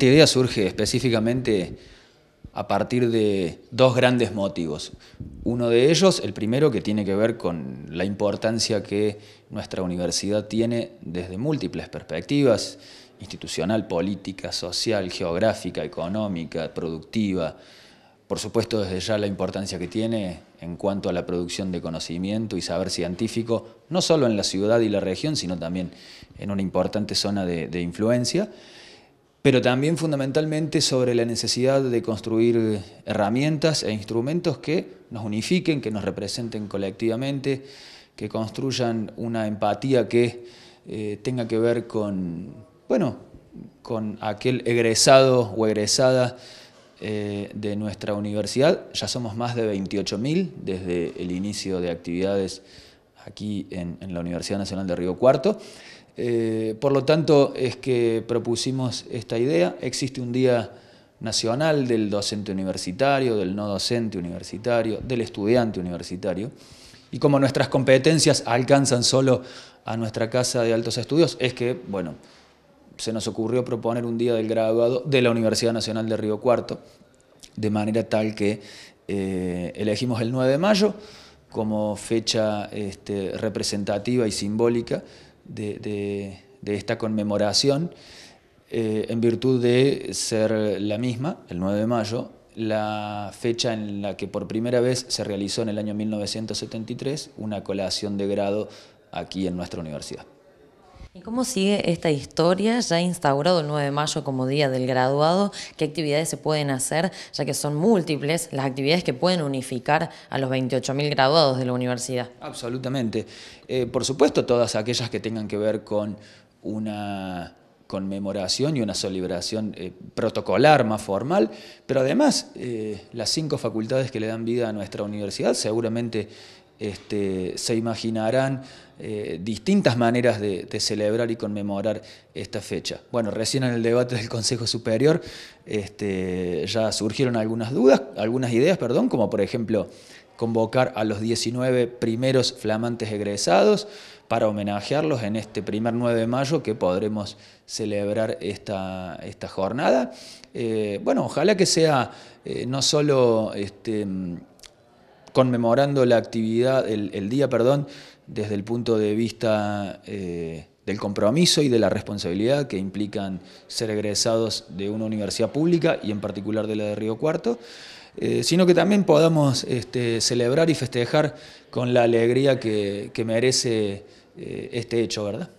Esta idea surge específicamente a partir de dos grandes motivos. Uno de ellos, el primero, que tiene que ver con la importancia que nuestra universidad tiene desde múltiples perspectivas, institucional, política, social, geográfica, económica, productiva. Por supuesto, desde ya la importancia que tiene en cuanto a la producción de conocimiento y saber científico, no solo en la ciudad y la región, sino también en una importante zona de, de influencia pero también fundamentalmente sobre la necesidad de construir herramientas e instrumentos que nos unifiquen, que nos representen colectivamente, que construyan una empatía que eh, tenga que ver con, con aquel egresado o egresada eh, de nuestra universidad. Ya somos más de 28.000 desde el inicio de actividades aquí en la Universidad Nacional de Río Cuarto. Eh, por lo tanto, es que propusimos esta idea. Existe un día nacional del docente universitario, del no docente universitario, del estudiante universitario. Y como nuestras competencias alcanzan solo a nuestra casa de altos estudios, es que, bueno, se nos ocurrió proponer un día del graduado de la Universidad Nacional de Río Cuarto, de manera tal que eh, elegimos el 9 de mayo como fecha este, representativa y simbólica de, esta conmemoración, eh, en virtud de ser la misma, el 9 de mayo, la fecha en la que por primera vez se realizó en el año 1973 una colación de grado aquí en nuestra universidad. ¿Y cómo sigue esta historia? Ya instaurado el 9 de mayo como Día del Graduado, ¿qué actividades se pueden hacer? Ya que son múltiples las actividades que pueden unificar a los 28.000 graduados de la universidad. Absolutamente. Eh, por supuesto, todas aquellas que tengan que ver con una conmemoración y una celebración eh, protocolar más formal, pero además eh, las cinco facultades que le dan vida a nuestra universidad seguramente este, se imaginarán eh, distintas maneras de, celebrar y conmemorar esta fecha. Bueno, recién en el debate del Consejo Superior este, ya surgieron algunas dudas, algunas ideas, perdón, como por ejemplo convocar a los 19 primeros flamantes egresados para homenajearlos en este primer 9 de mayo que podremos celebrar esta, esta jornada. Eh, bueno, ojalá que sea eh, no solo este, conmemorando la actividad, el, día, perdón, desde el punto de vista eh, del compromiso y de la responsabilidad que implican ser egresados de una universidad pública y en particular de la de Río Cuarto, eh, sino que también podamos este, celebrar y festejar con la alegría que, merece eh, este hecho, ¿verdad?